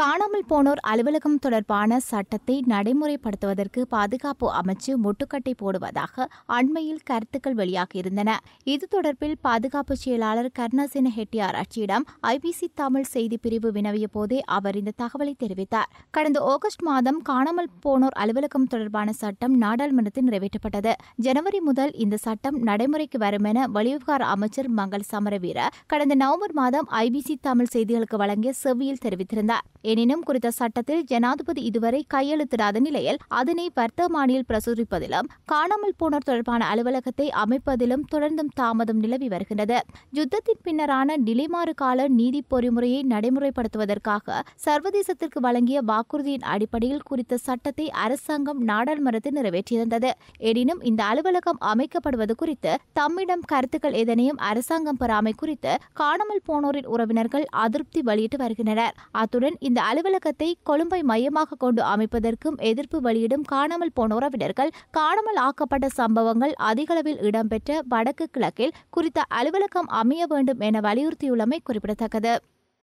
காணாமல் போனோர் அலுவலகம் தொடர்பான சட்டத்தை நடைமுறைப்படுத்துவதற்கு பாதுகாப்பு அமைச்சு முட்டுக்கட்டை போடுவதாக அண்மையில் கருத்துக்கள் வெளியாகியிருந்தன இது தொடர்பில் பாதுகாப்பு செயலாளர் ஹெட்டியார் ஹெட்டியாராட்சியிடம் ஐபிசி தமிழ் செய்தி பிரிவு வினவிய போதே அவர் இந்த தகவலை தெரிவித்தார் கடந்த ஆகஸ்ட் மாதம் காணாமல் போனோர் அலுவலகம் தொடர்பான சட்டம் நாடாளுமன்றத்தில் நிறைவேற்றப்பட்டது ஜனவரி முதல் இந்த சட்டம் நடைமுறைக்கு வரும் என வெளிவிவகார அமைச்சர் மங்கள் சமரவீர கடந்த நவம்பர் மாதம் ஐபிசி தமிழ் செய்திகளுக்கு வழங்கிய செவ்வியில் தெரிவித்திருந்தார் எனினும் குறித்த சட்டத்தில் ஜனாதிபதி இதுவரை கையெழுத்திடாத நிலையில் அதனை வர்த்தமானியில் பிரசுரிப்பதிலும் காணாமல் போனோர் தொடர்பான அலுவலகத்தை அமைப்பதிலும் தொடர்ந்தும் தாமதம் நிலவி வருகின்றது யுத்தத்தின் பின்னரான நிலைமாறு கால நீதி பொறிமுறையை நடைமுறைப்படுத்துவதற்காக சர்வதேசத்திற்கு வழங்கிய வாக்குறுதியின் அடிப்படையில் குறித்த சட்டத்தை அரசாங்கம் நாடாளுமன்றத்தில் நிறைவேற்றியிருந்தது எனினும் இந்த அலுவலகம் அமைக்கப்படுவது குறித்து தம்மிடம் கருத்துக்கள் எதனையும் அரசாங்கம் பெறாமை குறித்து காணாமல் போனோரின் உறவினர்கள் அதிருப்தி வெளியிட்டு வருகின்றனர் அத்துடன் இந்த இந்த அலுவலகத்தை கொழும்பை மையமாக கொண்டு அமைப்பதற்கும் எதிர்ப்பு வெளியிடும் காணாமல் போன உறவினர்கள் காணாமல் ஆக்கப்பட்ட சம்பவங்கள் அதிகளவில் இடம்பெற்ற வடக்கு கிழக்கில் குறித்த அலுவலகம் அமைய வேண்டும் என வலியுறுத்தியுள்ளமை குறிப்பிடத்தக்கது